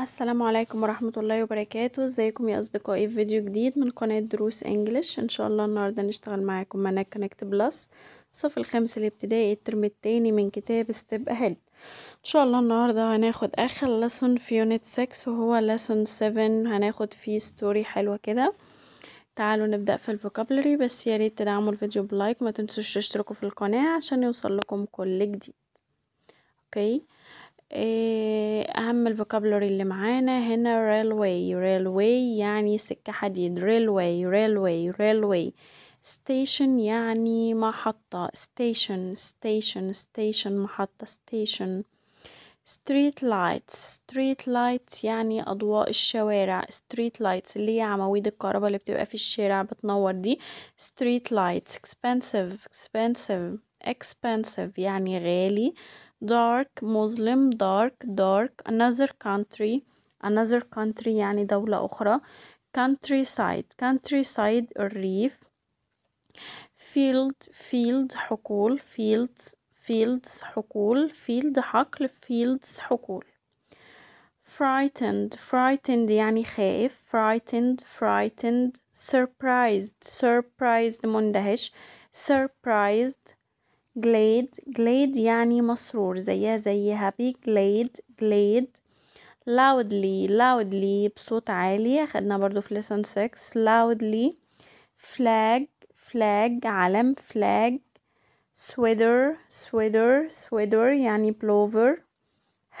السلام عليكم ورحمة الله وبركاته ازيكم يا اصدقائي في فيديو جديد من قناة دروس انجلش ان شاء الله النهاردة نشتغل معاكم مناهج كونكت بلس الصف الخامس الابتدائي الترم التاني من كتاب ستيب اهيد ان شاء الله النهاردة هناخد اخر لسون في يونت 6 وهو لسون 7 هناخد فيه ستوري حلوة كده تعالوا نبدأ في الفوكابلري بس يا ريت تدعموا الفيديو بلايك ما تنسوش تشتركوا في القناة عشان يوصل لكم كل جديد اوكي okay. أهم الفوكابلوري اللي معانا هنا railway railway يعني سكة حديد railway railway railway station يعني محطة station station station محطة station street lights street lights يعني أضواء الشوارع street lights اللي هي عواميد الكهرباء اللي بتبقى في الشارع بتنور دي street lights expensive expensive expensive يعني غالي dark Muslim dark dark another country another country يعني دولة أخرى countryside countryside reef field field حقول fields fields حقول field حقل fields حقول frightened frightened يعني خايف frightened frightened surprised surprised مندهش surprised جليد جليد يعني مسرور زيها زي هابي جليد جليد loudly loudly بصوت عالي اخدنا برضو في lesson 6 loudly flag flag علم flag sweater sweater sweater يعني بلوفر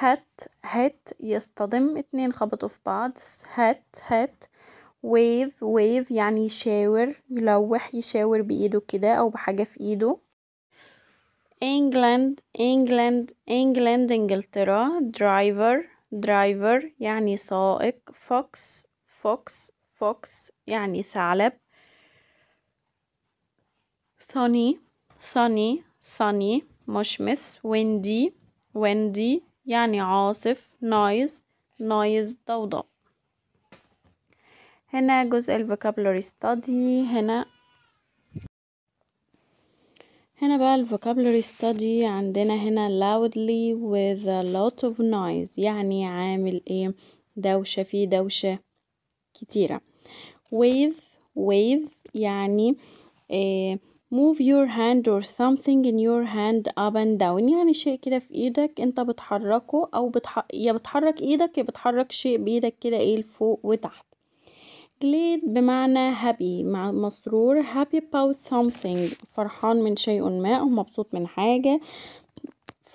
hat hat يصطدم اتنين خبطوا في بعض hat hat wave wave يعني يشاور يلوح يشاور بإيده كده أو بحاجة في إيده England England England إنجلترا driver driver يعني سائق fox fox fox يعني ثعلب sunny sunny sunny مشمس windy windy يعني عاصف noise noise ضوضاء هنا جزء الفوكابلوري ستادي هنا هنا بقى ال vocabulary study عندنا هنا loudly with a lot of noise يعني عامل ايه دوشة في دوشة كتيرة wave wave يعني إيه move your hand or something in your hand up and down يعني شيء كده في ايدك انت بتحركه او بتح... يا بتحرك ايدك يا بتحرك شيء بايدك كده ايه لفوق وتحت glad بمعنى happy مع مسرور happy about something فرحان من شيء ما أو مبسوط من حاجة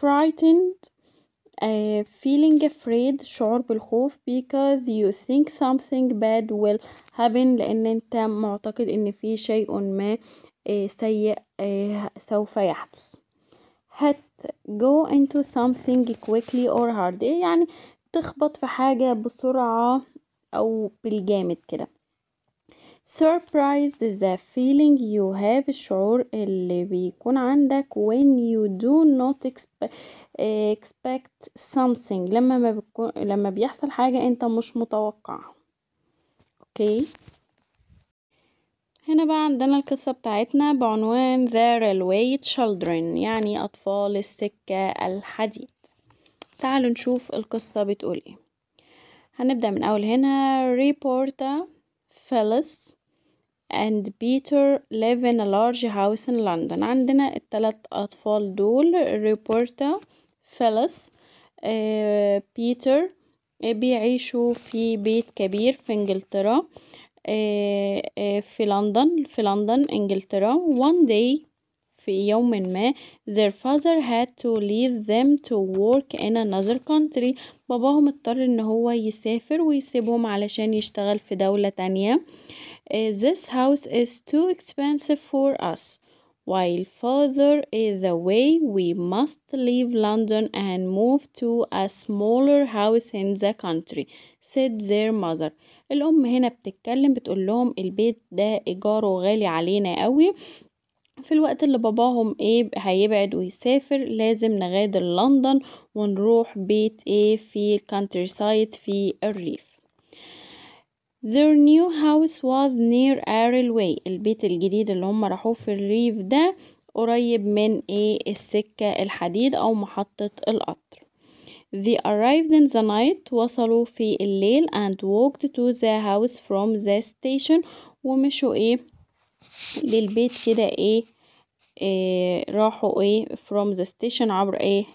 frightened uh, feeling afraid شعور بالخوف because you think something bad will happen لأن أنت معتقد إن في شيء ما سيء سوف يحدث hat go into something quickly or hard يعني تخبط في حاجة بسرعة أو بالجامد كده surprised is the feeling you have الشعور اللي بيكون عندك when you do not eh, expect something لما ما بيكون لما بيحصل حاجة انت مش متوقع اوكي هنا بقى عندنا القصة بتاعتنا بعنوان The Railway Children يعني أطفال السكة الحديد تعالوا نشوف القصة بتقول ايه هنبدأ من أول هنا ريبورتا فيلس and Peter live in a large house in London عندنا التلات أطفال دول ريبورتا فيلس بيتر بيعيشوا في بيت كبير في إنجلترا آه، آه، في لندن في لندن إنجلترا one day في يوم ما their father had to leave them to work in another country باباهم اضطر ان هو يسافر ويسيبهم علشان يشتغل في دولة تانية this house is too expensive for us while father is away we must leave London and move to a smaller house in the country said their mother الأم هنا بتتكلم بتقول لهم البيت ده إيجاره غالي علينا قوي في الوقت اللي باباهم ايه هيبعد ويسافر لازم نغادر لندن ونروح بيت ايه في الكانتر سايد في الريف Their new house was near a railway البيت الجديد اللي هم راحوه في الريف ده قريب من ايه السكة الحديد او محطة القطر They arrived in the night وصلوا في الليل and walked to the house from the station ومشوا ايه للبيت كده ايه آه، راحوا ايه from the station عبر ايه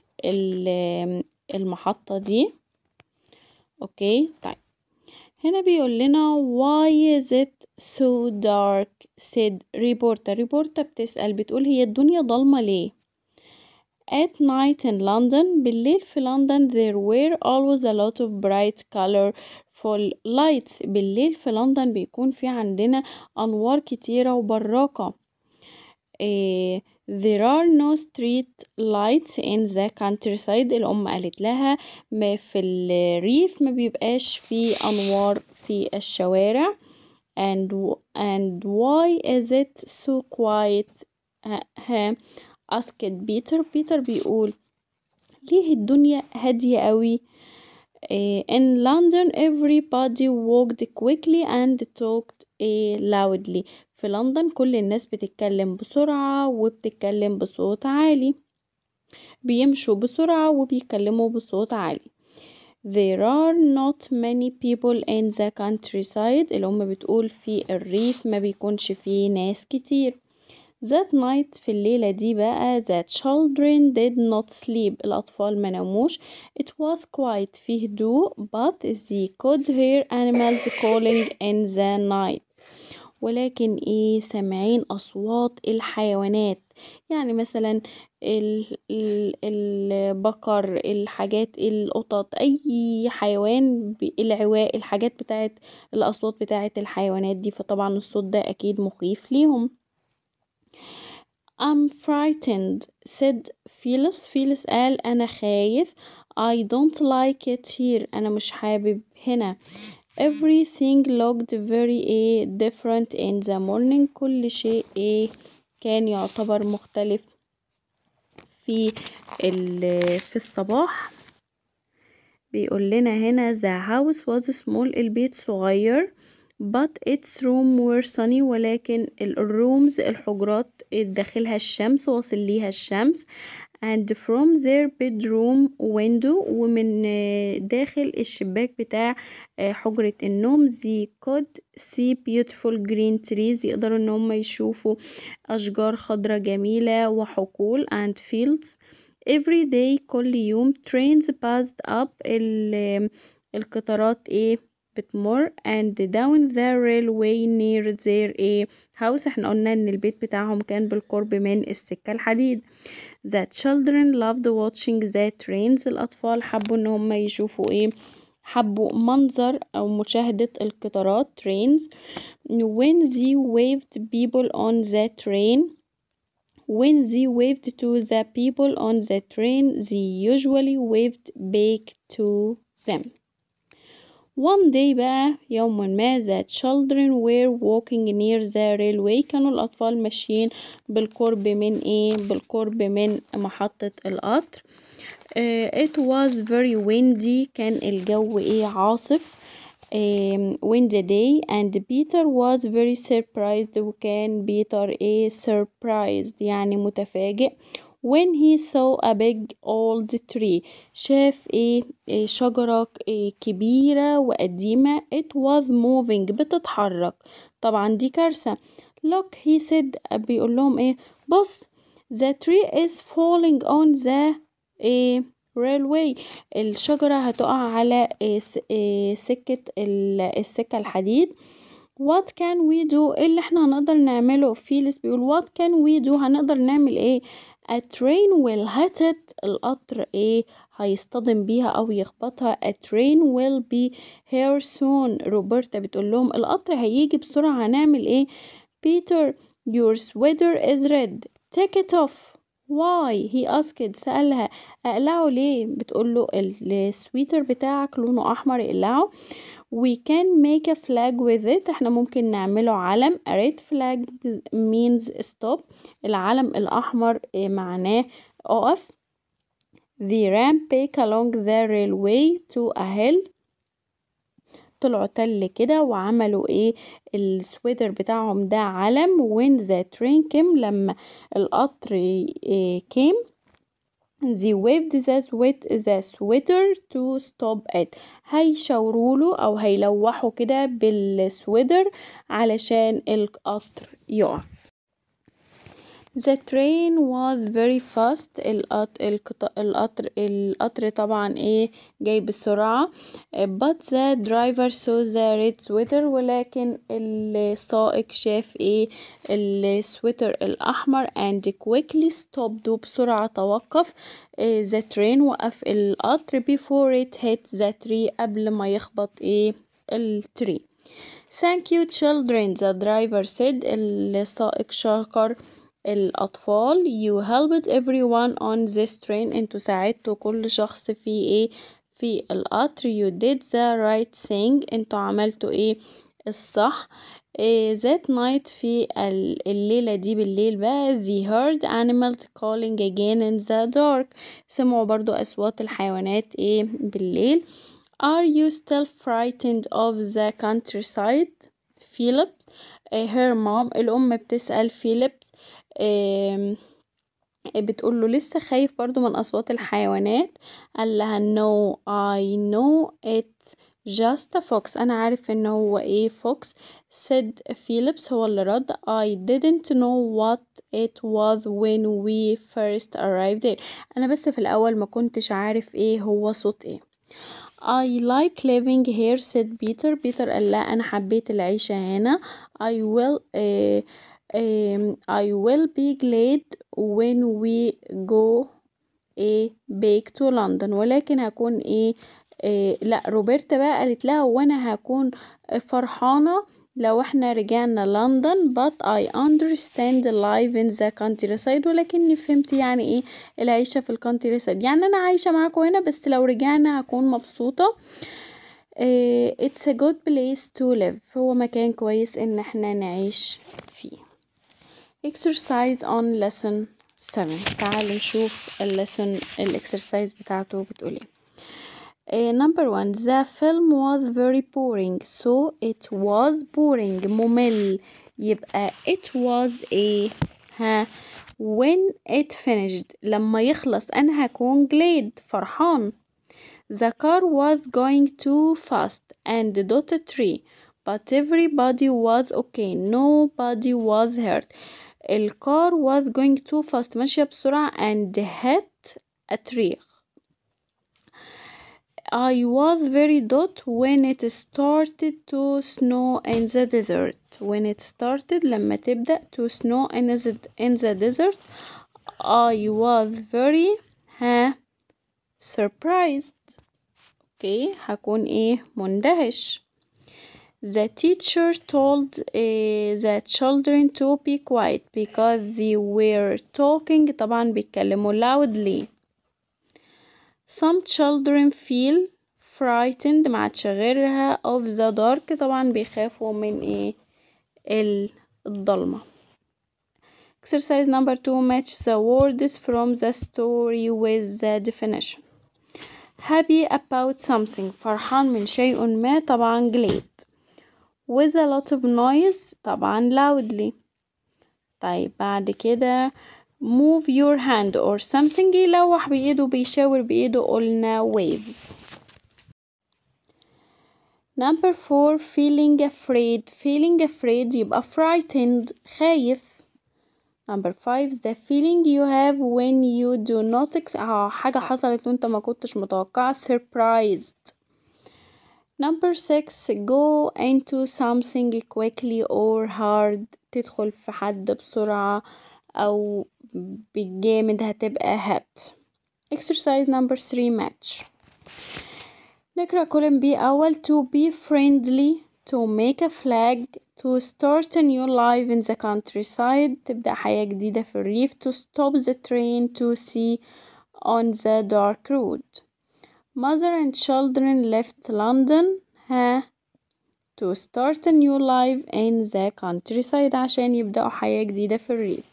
المحطة دي اوكي طيب هنا بيقول لنا why is it so dark said ريبورتا ريبورتا بتسأل بتقول هي الدنيا ضلمة ليه at night in London بالليل في لندن there were always a lot of bright color فول لايتس بالليل في لندن بيكون في عندنا أنوار كتيرة وبراقة آه، there are no street lights in the countryside الأم قالت لها ما في الريف ما بيبقاش في أنوار في الشوارع and and why is it so quiet ها asked بيتر بيتر بيقول ليه الدنيا هادية قوي Eh, in London, everybody walked quickly and talked eh, loudly. في لندن كل الناس بتتكلم بسرعة وبتتكلم بصوت عالي بيمشوا بسرعة وبيتكلموا بصوت عالي There are not many people in the countryside اللي هم بتقول في الريف ما بيكونش فيه ناس كتير That night في الليلة دي بقى the children did not sleep الأطفال ما ناموش it was quiet في هدوء but they could hear animals calling in the night ولكن ايه سامعين أصوات الحيوانات يعني مثلا ال ال البقر الحاجات القطط اي حيوان العواء الحاجات بتاعت الاصوات بتاعت الحيوانات دي فطبعا الصوت ده اكيد مخيف ليهم I'm frightened said Phyllis Phyllis قال أنا خايف I don't like it here أنا مش حابب هنا everything looked very different in the morning كل شيء كان يعتبر مختلف في في الصباح بيقول لنا هنا the house was small البيت صغير but its room were sunny ولكن الرومز الحجرات داخلها الشمس واصل ليها الشمس and from their bedroom window ومن داخل الشباك بتاع آه، حجرة النوم they could see beautiful green trees يقدروا ان هم يشوفوا اشجار خضرة جميلة وحقول and fields every day كل يوم trains passed up القطارات ايه بتمر and down the railway near their a house احنا قلنا ان البيت بتاعهم كان بالقرب من السكة الحديد the children loved watching the trains الأطفال حبوا ان هم يشوفوا ايه حبوا منظر أو مشاهدة القطارات trains when they waved people on the train when they waved to the people on the train they usually waved back to them One day بقى يوم ما the children were walking near the railway كانوا الأطفال ماشيين بالقرب من إيه بالقرب من محطة القطر uh, it was very windy كان الجو إيه عاصف um, windy day and Peter was very surprised وكان بيتر إيه surprised يعني متفاجئ when he saw a big old tree شاف ايه, إيه شجرة إيه كبيرة وقديمة it was moving بتتحرك طبعا دي كارثة look he said بيقول لهم ايه بص the tree is falling on the إيه railway الشجرة هتقع على إيه, إيه، سكة السكة الحديد what can we do ايه اللي احنا هنقدر نعمله فيلس بيقول what can we do هنقدر نعمل ايه A train will hit it القطر إيه هيصطدم بيها أو يخبطها a train will be here soon روبرتا بتقول لهم القطر هيجي بسرعة هنعمل إيه Peter your sweater is red take it off why he asked سألها اقلعه ليه بتقول له السويتر بتاعك لونه أحمر اقلعه we can make a flag with it احنا ممكن نعمله علم a red flag means stop العلم الأحمر معناه اقف the ramp along the railway to a hill طلعوا تل كده وعملوا ايه السويتر بتاعهم ده علم when the train came لما القطر came they waved the sweat the sweater to stop it هيشاوروا له او هيلوحوا كده بالسويدر علشان القطر يقع The train was very fast القطر القطر طبعا ايه جاي بسرعة but the driver saw the red sweater ولكن السائق شاف ايه السويتر الأحمر and quickly stopped وبسرعة توقف the train وقف القطر before it hit the tree قبل ما يخبط ايه التري Thank you children the driver said السائق شكر الأطفال you helped everyone on this train انتوا ساعدتوا كل شخص في ايه في القطر you did the right thing انتوا عملتوا ايه الصح ذات نايت في الليلة دي بالليل بقى they heard animals calling again in the dark سمعوا برضو أصوات الحيوانات ايه بالليل are you still frightened of the countryside Phillips her mom الأم بتسأل Phillips بتقول له لسه خايف برضو من أصوات الحيوانات قال لها no I know it's just a fox أنا عارف إنه هو إيه fox said Phillips هو اللي رد I didn't know what it was when we first arrived there أنا بس في الأول ما كنتش عارف إيه هو صوت إيه I like living here said Peter Peter قال لا أنا حبيت العيشة هنا I will uh, um, I will be glad when we go a back to London ولكن هكون ايه, إيه لا روبرتا بقى قالت لها وانا هكون فرحانة لو احنا رجعنا لندن but I understand life in the countryside ولكني فهمت يعني ايه العيشة في الكونتري سايد يعني انا عايشة معاكم هنا بس لو رجعنا هكون مبسوطة uh, it's a good place to live هو مكان كويس ان احنا نعيش فيه exercise on lesson 7 تعال نشوف lesson الاكسرسايز بتاعته بتقولي Uh, number one the film was very boring so it was boring ممل يبقى it was a ها when it finished لما يخلص أنا هكون glad فرحان the car was going too fast and dot tree but everybody was okay nobody was hurt the car was going too fast ماشية بسرعة and hit a tree. I was very hot when it started to snow in the desert. When it started لما تبدأ to snow in the, in the desert. I was very surprised. okay. هكون ايه مندهش. The teacher told uh, the children to be quiet because they were talking طبعا بيتكلموا loudly. Some children feel frightened مع تشغيرها of the dark طبعا بيخافوا من ايه الضلمة. Exercise number two match the words from the story with the definition. Happy about something فرحان من شيء ما طبعا glad. with a lot of noise طبعا loudly طيب بعد كده move your hand or something يلوح بإيده بيشاور بإيده قلنا wave number four feeling afraid feeling afraid يبقى frightened خايف number five the feeling you have when you do not ex... آه حاجة حصلت وانت ما كنتش متوقعة surprised Number six, go into something quickly or hard تدخل في حد بسرعة أو بالجامد هتبقى hit. Exercise number three match. نقرأ column B أول to be friendly to make a flag to start a new life in the countryside تبدأ حياة جديدة في الريف to stop the train to see on the dark road Mother and children left London ها to start a new life in the countryside عشان يبدأوا حياة جديدة في الريف.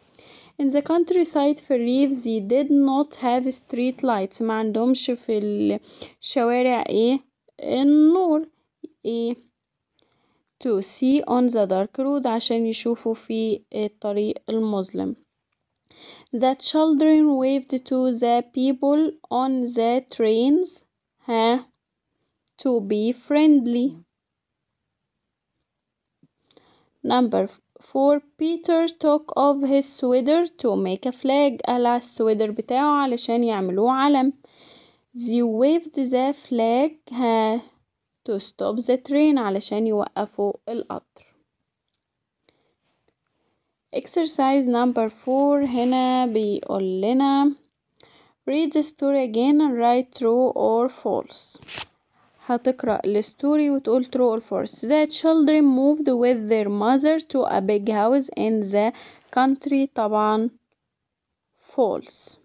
In the countryside في الريف they did not have street lights ما عندهمش في الشوارع ايه النور ايه to see on the dark road عشان يشوفوا في الطريق المظلم. The children waved to the people on the trains ها to be friendly. Number four Peter took off his sweater to make a flag قلع السويدر بتاعه علشان يعملوه علم They waved the flag ها to stop the train علشان يوقفوا القطر exercise number four هنا بيقول لنا read the story again and write true or false هتقرأ الستوري وتقول true or false the children moved with their mother to a big house in the country طبعا false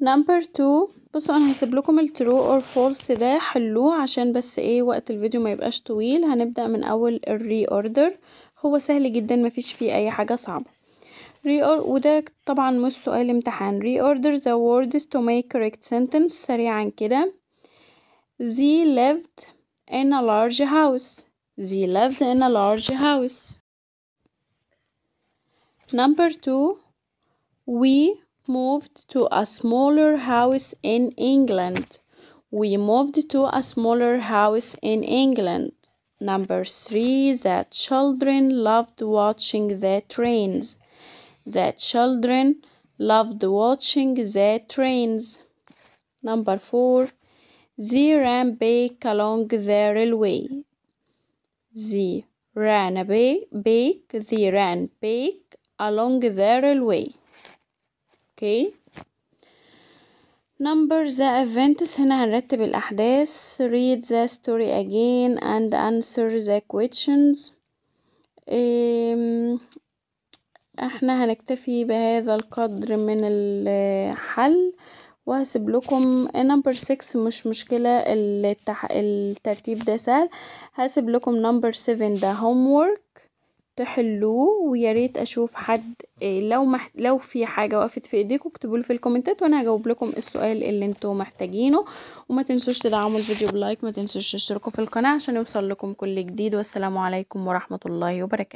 number two بصوا انا هسيب لكم true or false ده حلوه عشان بس ايه وقت الفيديو ما يبقاش طويل هنبدأ من اول ال reorder هو سهل جدا مفيش فيه اي حاجة صعبة وده طبعا مش سؤال امتحان reorder the words to make correct sentence سريعا كده they lived in a large house they lived in a large house number two we moved to a smaller house in England we moved to a smaller house in England number three the children loved watching the trains the children loved watching the trains. Number four, they ran back along the railway. They ran back, they ran back along the railway. Okay. Number the events هنا هنرتب الأحداث read the story again and answer the questions um, احنا هنكتفي بهذا القدر من الحل وهسيب لكم نمبر 6 مش مشكلة التح... الترتيب ده سهل هسيب لكم نمبر 7 ده هوم وورك تحلوه ويا ريت اشوف حد لو مح... لو في حاجه وقفت في ايديكم اكتبوا في الكومنتات وانا هجاوب لكم السؤال اللي انتم محتاجينه وما تنسوش تدعموا الفيديو بلايك ما تنسوش تشتركوا في القناه عشان يوصل لكم كل جديد والسلام عليكم ورحمه الله وبركاته